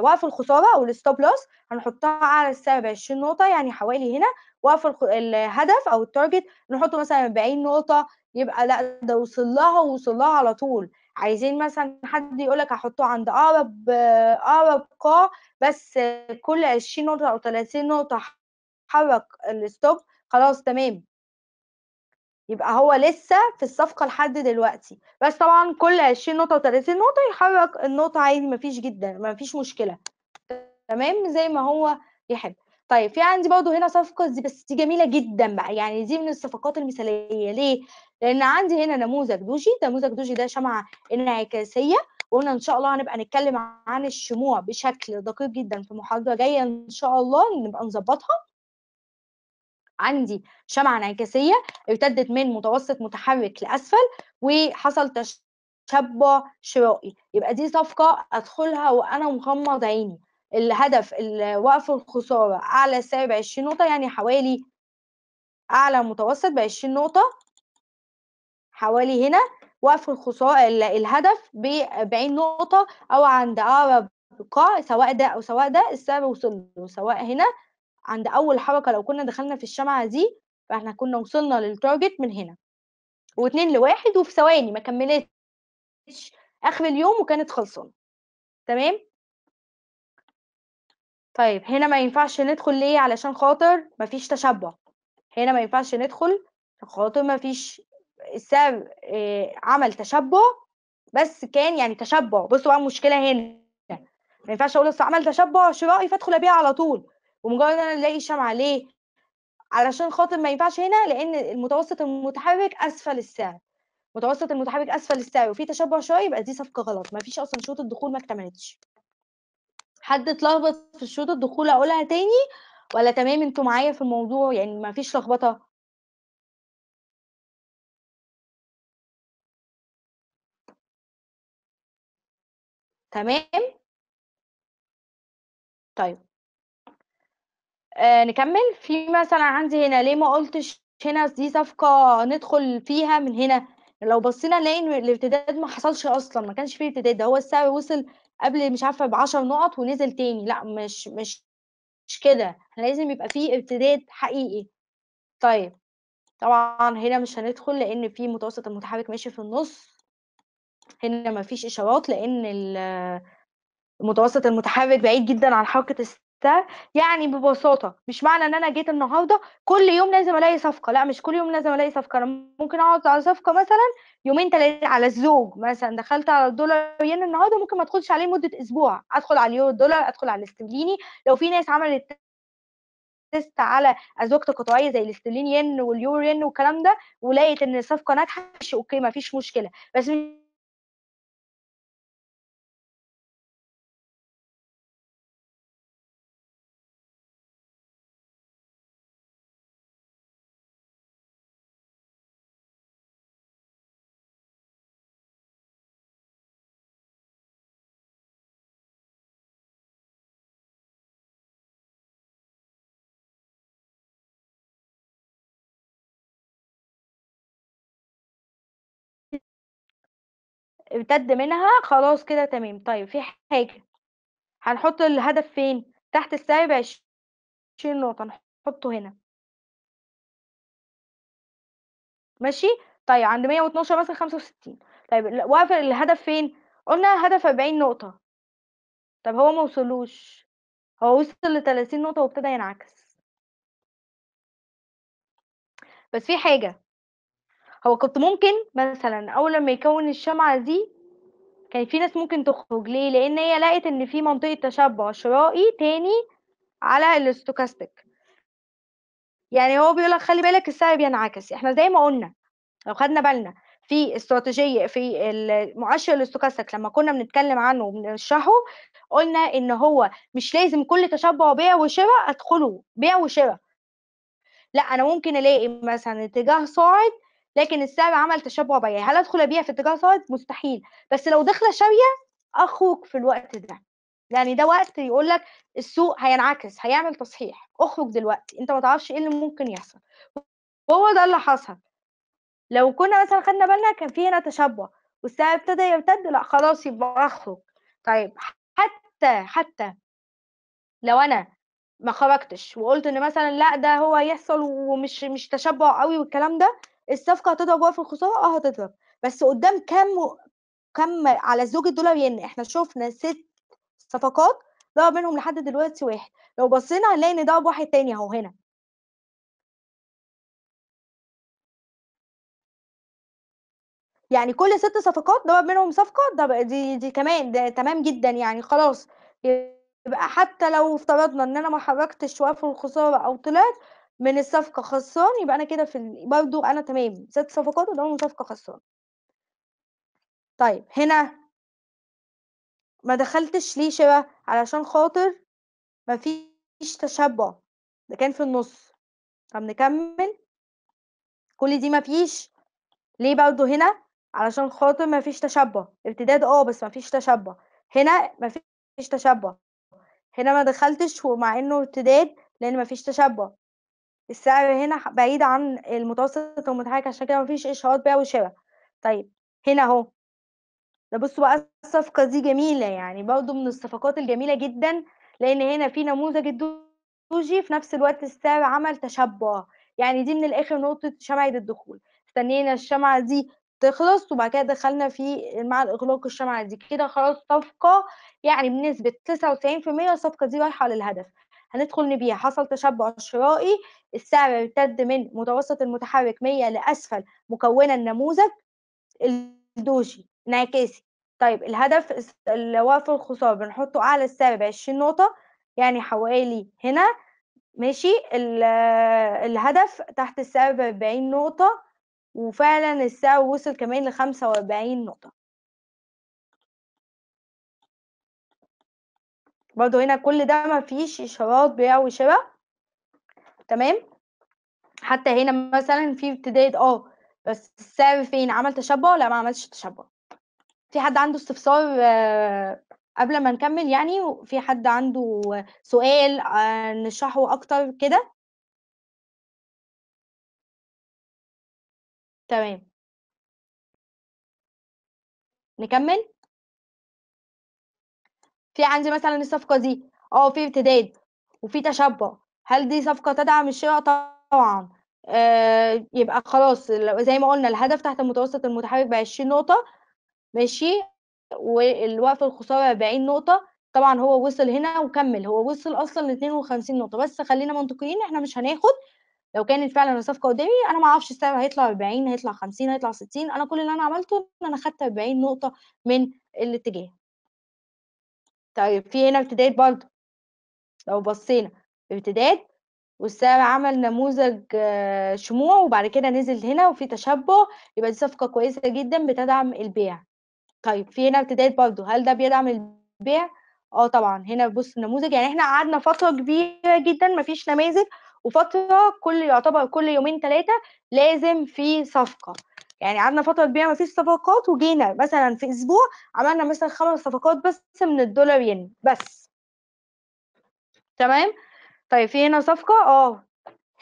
وقف الخساره او الستوب لوس هنحطها على السعر ب 20 نقطه يعني حوالي هنا وقف الهدف او التارجت نحطه مثلا 40 نقطه يبقى لا ده وصل لها ووصل لها على طول عايزين مثلا حد يقول لك هحطه عند اقرب اقرب قاع بس كل 20 نقطه او 30 نقطه حرك الستوب خلاص تمام يبقى هو لسه في الصفقة لحد دلوقتي بس طبعا كل 20 نقطة و30 نقطة يحرك النقطة عادي مفيش جدا مفيش مشكلة تمام زي ما هو يحب طيب في عندي برضه هنا صفقة دي بس دي جميلة جدا بقى يعني دي من الصفقات المثالية ليه؟ لأن عندي هنا نموذج دوجي نموذج دوجي ده شمعة انعكاسية وقلنا إن شاء الله هنبقى نتكلم عن الشموع بشكل دقيق جدا في محاضرة جاية إن شاء الله نبقى نظبطها عندي شمعة انعكاسية ارتدت من متوسط متحرك لأسفل وحصل تشبع شرائي يبقى دي صفقة أدخلها وأنا مغمض عيني الهدف وقف الخسارة أعلى سعر 20 نقطة يعني حوالي أعلى متوسط ب 20 نقطة حوالي هنا وقف الخسارة الهدف ب 40 نقطة أو عند أقرب قاع سواء ده أو سواء ده السعر وصل له سواء هنا عند اول حركه لو كنا دخلنا في الشمعه دي فاحنا كنا وصلنا للتارجت من هنا واتنين لواحد وفي ثواني ما كملتش اخر اليوم وكانت خلصانه تمام طيب هنا ما ينفعش ندخل ليه علشان خاطر ما فيش تشبع هنا ما ينفعش ندخل خاطر ما فيش السبب آه، عمل تشبع بس كان يعني تشبع بصوا بقى المشكله هنا ما ينفعش اقول اصل عمل تشبع شرائي فادخل ابيع على طول ومجرد انا الاقي شمعه ليه علشان خاطر ما ينفعش هنا لان المتوسط المتحرك اسفل السعر متوسط المتحرك اسفل السعر وفي تشبع شويه يبقى دي صفقه غلط ما فيش اصلا شروط الدخول ما اكتملتش حد اتلخبط في شروط الدخول اقولها تاني ولا تمام انتوا معايا في الموضوع يعني ما فيش لخبطه تمام طيب آه، نكمل في مثلا عندي هنا ليه ما قلتش هنا دي صفقة ندخل فيها من هنا لو بصينا نلاقي ان الارتداد ما حصلش اصلا ما كانش فيه ارتداد ده هو السعر وصل قبل مش عارفة ب 10 نقط ونزل تاني لا مش مش مش كده احنا لازم يبقى فيه ارتداد حقيقي طيب طبعا هنا مش هندخل لان في متوسط المتحرك ماشي في النص هنا مفيش اشارات لان المتوسط المتحرك بعيد جدا عن حركة ده يعني ببساطه مش معنى ان انا جيت النهارده كل يوم لازم الاقي صفقه لا مش كل يوم لازم الاقي صفقه انا ممكن اقعد على صفقه مثلا يومين ثلاثه على الزوج مثلا دخلت على الدولار ين النهارده ممكن ما ادخلش عليه مده اسبوع ادخل على اليورو الدولار ادخل على الاسترليني لو في ناس عملت تست على ازواج تقاطعية زي الاسترليني ين واليورو ين والكلام ده ولقيت ان الصفقه ناجحه اوكي ما فيش مشكله بس امتد منها خلاص كده تمام طيب في حاجة هنحط الهدف فين تحت السالب عشرين نقطة نحطه هنا ماشي طيب عند مية واتناشر مثلا خمسة وستين طيب واقف الهدف فين قلنا هدف أربعين نقطة طب هو ما وصلوش هو وصل لتلاتين نقطة وابتدى ينعكس بس في حاجة هو كنت ممكن مثلا اول لما يكون الشمعة دي كان في ناس ممكن تخرج ليه لان هي لقت ان في منطقة تشبع شرائي تاني على الاستوكاستيك يعني هو بيقول لك خلي بالك السعر بينعكس احنا زي ما قلنا لو خدنا بالنا في استراتيجية في المؤشر الاستوكاستيك لما كنا بنتكلم عنه وبنشرحه قلنا ان هو مش لازم كل تشبع بيع وشراء ادخله بيع وشراء لا انا ممكن الاقي مثلا اتجاه صاعد لكن السبب عمل تشبع بياع هل ادخل ابيع في اتجاه صاعد مستحيل بس لو داخله شاويه اخوك في الوقت ده يعني ده وقت يقول لك السوق هينعكس هيعمل تصحيح اخرج دلوقتي انت ما تعرفش ايه اللي ممكن يحصل وهو ده اللي حصل لو كنا مثلا خدنا بالنا كان في هنا تشبع والسعر ابتدى يرتد لا خلاص يبقى اخرج طيب حتى حتى لو انا ما خرجتش وقلت ان مثلا لا ده هو هيحصل ومش مش تشبع قوي والكلام ده الصفقه هتضرب وقف الخساره اه هتضرب بس قدام كم كم على الزوج الدولار ين احنا شفنا ست صفقات ضرب منهم لحد دلوقتي واحد لو بصينا هنلاقي ان ضرب واحد تاني اهو هنا يعني كل ست صفقات ضرب منهم صفقه ده دي دي كمان ده تمام جدا يعني خلاص يبقى حتى لو افترضنا ان انا ما حركتش واقف الخساره او طلعت من الصفقة خسران يبقى أنا كده في ال... برضو أنا تمام ست صفقات من صفقة خسران طيب هنا ما دخلتش ليه شبه علشان خاطر ما فيش تشبع ده كان في النص طب نكمل كل دي ما فيش ليه برضو هنا علشان خاطر ما فيش تشبع ارتداد اه بس ما فيش تشبع هنا ما فيش تشبع هنا ما دخلتش ومع انه ارتداد لان ما فيش تشبع السعر هنا بعيد عن المتوسط المتحرك عشان كده مفيش اشارات بيع وشراء طيب هنا أهو ده بصوا بقى الصفقة دي جميلة يعني برضو من الصفقات الجميلة جدا لأن هنا في نموذج الدوجي في نفس الوقت السعر عمل تشبع يعني دي من الآخر نقطة شمعة الدخول استنينا الشمعة دي تخلص وبعد كده دخلنا في مع الإغلاق الشمعة دي كده خلاص صفقة يعني بنسبة 99% الصفقة دي رايحة للهدف هندخل نبيع حصل تشبع شرائي السعر ارتد من متوسط المتحرك 100 لأسفل مكون النموذج الدوجي انعكاسي طيب الهدف اللي هو في الخسارة بنحطه أعلى السعر بعشرين نقطة يعني حوالي هنا ماشي الهدف تحت السعر بأربعين نقطة وفعلا السعر وصل كمان لخمسة وأربعين نقطة برضو هنا كل ده ما فيش إشارات بيع وشراء تمام حتى هنا مثلا في ابتدائي اه بس السعر فين عمل تشبع لا ما عملش تشبع في حد عنده استفسار آه، قبل ما نكمل يعني في حد عنده سؤال آه، نشرحه اكتر كده تمام نكمل في عندي مثلا الصفقة دي اه في امتداد وفي تشبع هل دي صفقة تدعم الشراء طبعا آه يبقى خلاص زي ما قلنا الهدف تحت المتوسط المتحرك بعشرين نقطة ماشي والوقف الخسارة أربعين نقطة طبعا هو وصل هنا وكمل هو وصل اصلا ل 52 نقطه بس خلينا منطقيين احنا مش هناخد لو كانت فعلا الصفقه قدامي انا ما اعرفش السعر هيطلع 40 هيطلع 50 هيطلع 60 انا كل اللي انا عملته ان انا خدت 40 نقطه من الاتجاه طيب في هنا امتداد برضه لو بصينا امتداد والسبب عمل نموذج آه، شموع وبعد كده نزل هنا وفي تشبع يبقى دي صفقة كويسة جدا بتدعم البيع طيب في هنا امتداد برضه هل ده بيدعم البيع؟ اه طبعا هنا بص النموذج يعني احنا قعدنا فترة كبيرة جدا مفيش نماذج وفترة كل يعتبر كل يومين ثلاثة لازم في صفقة يعني قعدنا فتره ما مفيش صفقات وجينا مثلا في اسبوع عملنا مثلا خمس صفقات بس من الدولار ين بس تمام طيب في هنا صفقه اه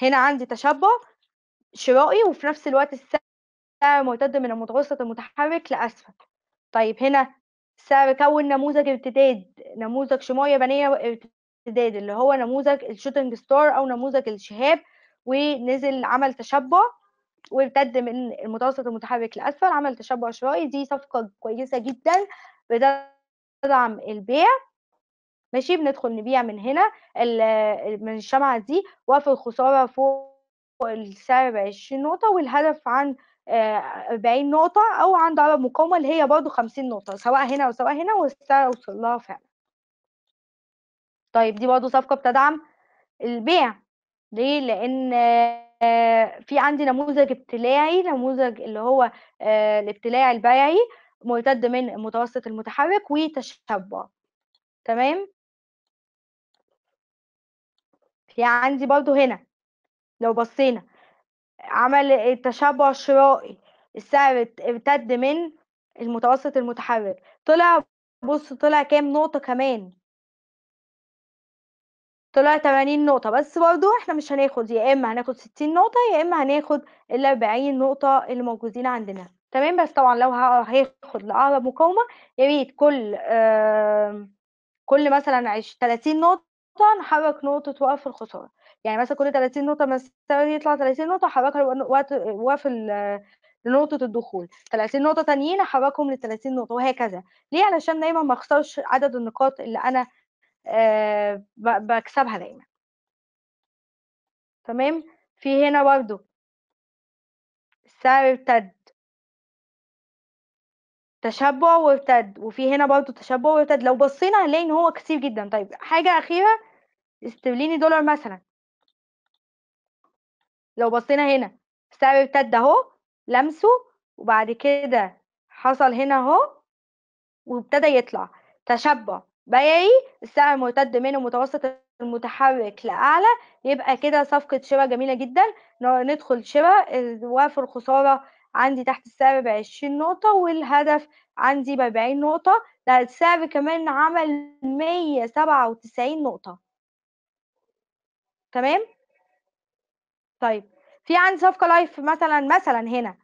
هنا عندي تشبع شرائي وفي نفس الوقت السعر مرتد من المتوسط المتحرك لاسفل طيب هنا السعر كون نموذج ارتداد نموذج شماية بنية ارتداد اللي هو نموذج الشوتنج ستار او نموذج الشهاب ونزل عمل تشبع وارتد من المتوسط المتحرك لأسفل عمل تشبع شرائي دي صفقة كويسة جدا بتدعم البيع ماشي بندخل نبيع من هنا من الشمعة دي وقف الخسارة فوق السعر 20 نقطة والهدف عن 40 آه، نقطة أو عند عرب مقاومة اللي هي برده 50 نقطة سواء هنا أو سواء هنا والسعر وصل لها فعلا طيب دي برده صفقة بتدعم البيع ليه؟ لأن آه، في عندي نموذج ابتلاعي نموذج اللي هو آه، الابتلاع البيعي مرتد من متوسط المتحرك وتشبع تمام في عندي برضو هنا لو بصينا عمل التشبع الشرائي السعر ارتد من المتوسط المتحرك طلع بص طلع كام نقطة كمان طلع 80 نقطة بس برضو احنا مش هناخد يا اما هناخد 60 نقطة يا اما هناخد ال 40 نقطة اللي موجودين عندنا تمام بس طبعا لو هاخد لأعلى مقاومة يا ريت كل آه كل مثلا 30 نقطة نحرك نقطة وقف الخسارة يعني مثلا كل 30 نقطة مثلا يطلع 30 نقطة حركها وقف لنقطة الدخول 30 نقطة تانيين أحركهم لل 30 نقطة وهكذا ليه علشان دايما ما أخسرش عدد النقاط اللي أنا آه، بكسبها دايما تمام في هنا برضو السعر ارتد تشبع وارتد وفي هنا برضو تشبع وارتد لو بصينا هنلاقي ان هو كتير جدا طيب حاجة أخيرة استرليني دولار مثلا لو بصينا هنا السعر ارتد اهو لمسه وبعد كده حصل هنا اهو وابتدى يطلع تشبع بيعي السعر المرتد من المتوسط المتحرك لأعلى يبقى كده صفقة شراء جميلة جدا ندخل شراء وفي الخسارة عندي تحت السعر بعشرين نقطة والهدف عندي بأربعين نقطة ده السعر كمان عمل مية سبعة وتسعين نقطة تمام طيب في عندي صفقة لايف مثلا مثلا هنا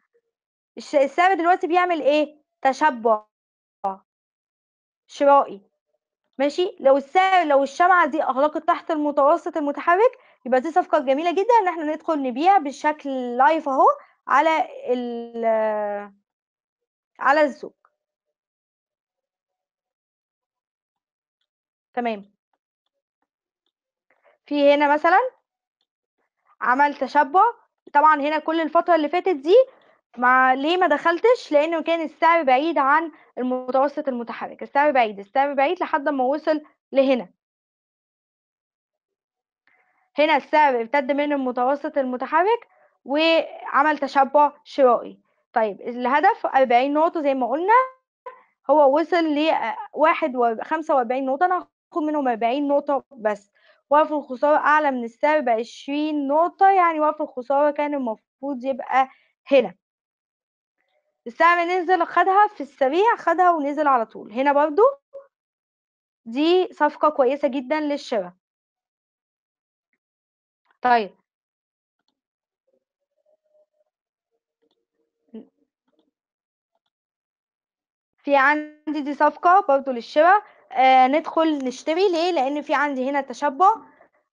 السعر دلوقتي بيعمل ايه تشبع شرائي ماشي لو السعر لو الشمعة دي أغلقت تحت المتوسط المتحرك يبقى دي صفقة جميلة جدا إن احنا ندخل نبيع بالشكل لايف أهو على ال على السوق تمام في هنا مثلا عمل تشبع طبعا هنا كل الفترة اللي فاتت دي مع ليه ما دخلتش لانه كان السعر بعيد عن المتوسط المتحرك السعر بعيد السعر بعيد لحد ما وصل لهنا هنا السعر ارتد من المتوسط المتحرك وعمل تشبع شرائي طيب الهدف 40 نقطة زي ما قلنا هو وصل ل 45 نقطة أنا هاخد منهم 40 نقطة بس وقف الخسارة أعلى من السعر ب 20 نقطة يعني وقف الخسارة كان المفروض يبقى هنا السهم نزل خدها في السريع خدها ونزل على طول هنا برضو دي صفقة كويسة جدا للشراء طيب في عندي دي صفقة برضو للشراء آه ندخل نشتري ليه لأن في عندي هنا تشبع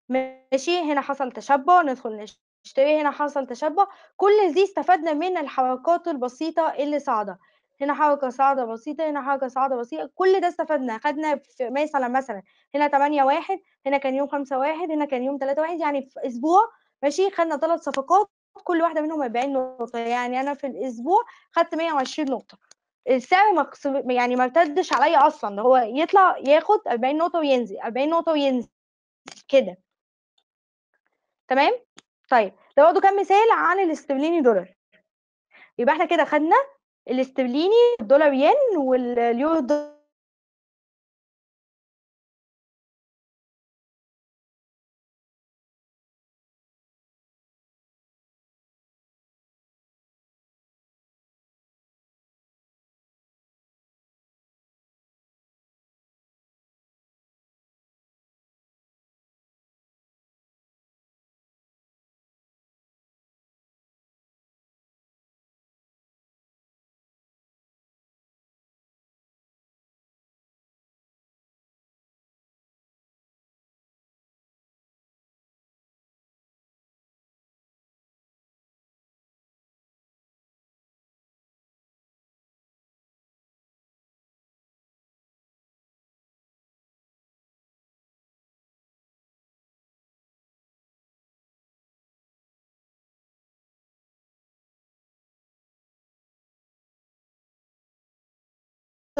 ماشي هنا حصل تشبع ندخل نشتري اشتري هنا حصل تشبع كل دي استفدنا من الحركات البسيطة اللي صاعدة هنا حركة صاعدة بسيطة هنا حركة صاعدة بسيطة كل ده استفدنا خدنا مثلا مثلا هنا 8 واحد هنا كان يوم 5 واحد هنا كان يوم 3 واحد يعني في اسبوع ماشي خدنا ثلاث صفقات كل واحدة منهم 40 نقطة يعني أنا في الأسبوع خدت 120 نقطة السعر يعني ما ارتدش عليا أصلا ده هو يطلع ياخد 40 نقطة وينزل 40 نقطة وينزل كده تمام طيب ده برضه كان مثال عن الاسترليني دولار يبقى احنا كده خدنا الاسترليني الدولار ين واليورو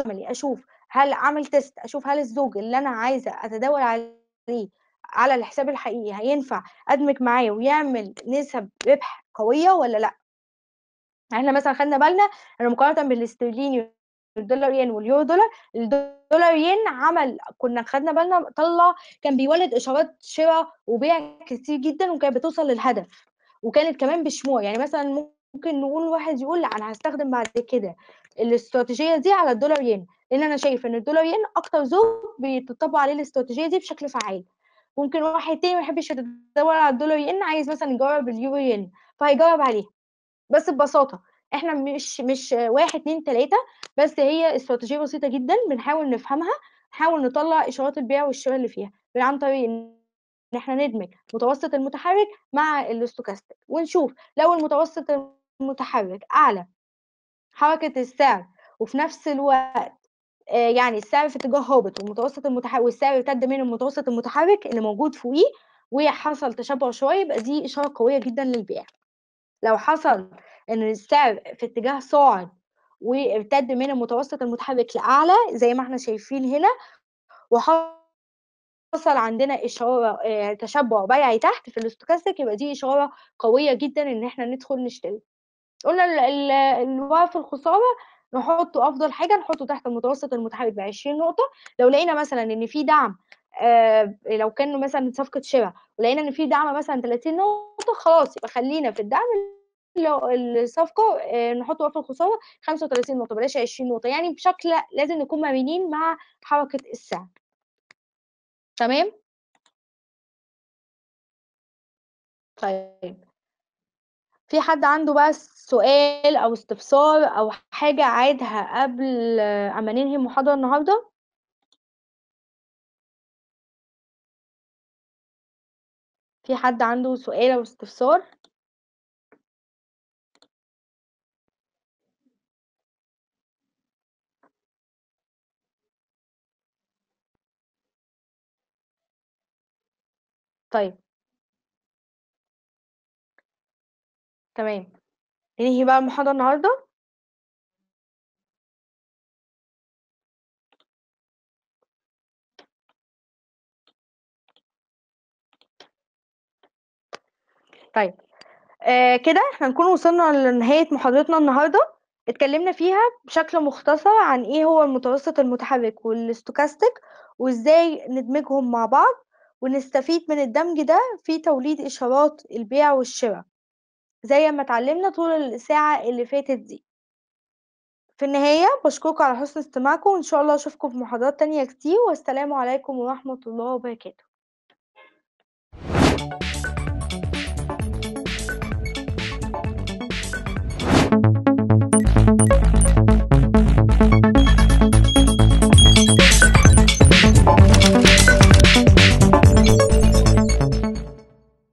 عملي اشوف هل اعمل تيست اشوف هل الزوج اللي انا عايزه اتداول عليه على الحساب الحقيقي هينفع ادمج معاه ويعمل نسب ربح قويه ولا لا يعني احنا مثلا خدنا بالنا ان مقارنه بالاسترليني والدولار ين واليورو دولار الدولار ين عمل كنا خدنا بالنا طلع كان بيولد اشارات شراء وبيع كتير جدا وكانت بتوصل للهدف وكانت كمان بشموع يعني مثلا ممكن ممكن نقول واحد يقول لا انا هستخدم بعد كده الاستراتيجيه دي على الدولار ين لان انا شايف ان الدولار ين اكتر ذوق بتطبق عليه الاستراتيجيه دي بشكل فعال ممكن واحد تاني ما يحبش يتدور على الدولار ين عايز مثلا يجرب اليورو ين فهيجرب عليه بس ببساطه احنا مش مش واحد اتنين تلاته بس هي استراتيجيه بسيطه جدا بنحاول نفهمها نحاول نطلع اشارات البيع والشراء اللي فيها عن طريق ان احنا ندمج متوسط المتحرك مع الاستوكاستيك ونشوف لو المتوسط متحرك أعلى حركة السعر وفي نفس الوقت آه، يعني السعر في اتجاه هابط والمتوسط المتحرك والسعر ارتد من المتوسط المتحرك اللي موجود فوقيه وحصل تشبع شويه يبقى دي اشاره قويه جدا للبيع لو حصل ان السعر في اتجاه صاعد وارتد من المتوسط المتحرك لاعلى زي ما احنا شايفين هنا وحصل عندنا اشاره آه، تشبع بيعي تحت في الاستوكاستيك يبقى دي اشاره قويه جدا ان احنا ندخل نشتري قلنا الوقف في الخصابه نحطه افضل حاجه نحطه تحت المتوسط المتحرك ب 20 نقطه لو لقينا مثلا ان في دعم آه لو كانوا مثلا صفقه شبه ولقينا ان في دعم مثلا 30 نقطه خلاص يبقى خلينا في الدعم لو الصفقه آه نحط وقف خمسة 35 نقطه بلاش 20 نقطه يعني بشكل لازم نكون مرنين مع حركه السعر تمام طيب في حد عنده بقى سؤال أو استفسار أو حاجة عادها قبل أما ننهي المحاضرة النهاردة؟ في حد عنده سؤال أو استفسار؟ طيب تمام. ننهي بقى المحاضرة النهاردة. طيب. آه كده احنا نكون وصلنا لنهاية محاضرتنا النهاردة. اتكلمنا فيها بشكل مختصر عن ايه هو المتوسط المتحرك والاستوكاستيك وازاي ندمجهم مع بعض ونستفيد من الدمج ده في توليد اشارات البيع والشراء زي ما اتعلمنا طول الساعة اللي فاتت دي في النهاية بشكركم على حسن استماعكم وإن شاء الله أشوفكم في محاضرات تانية كتير والسلام عليكم ورحمة الله وبركاته Thank you.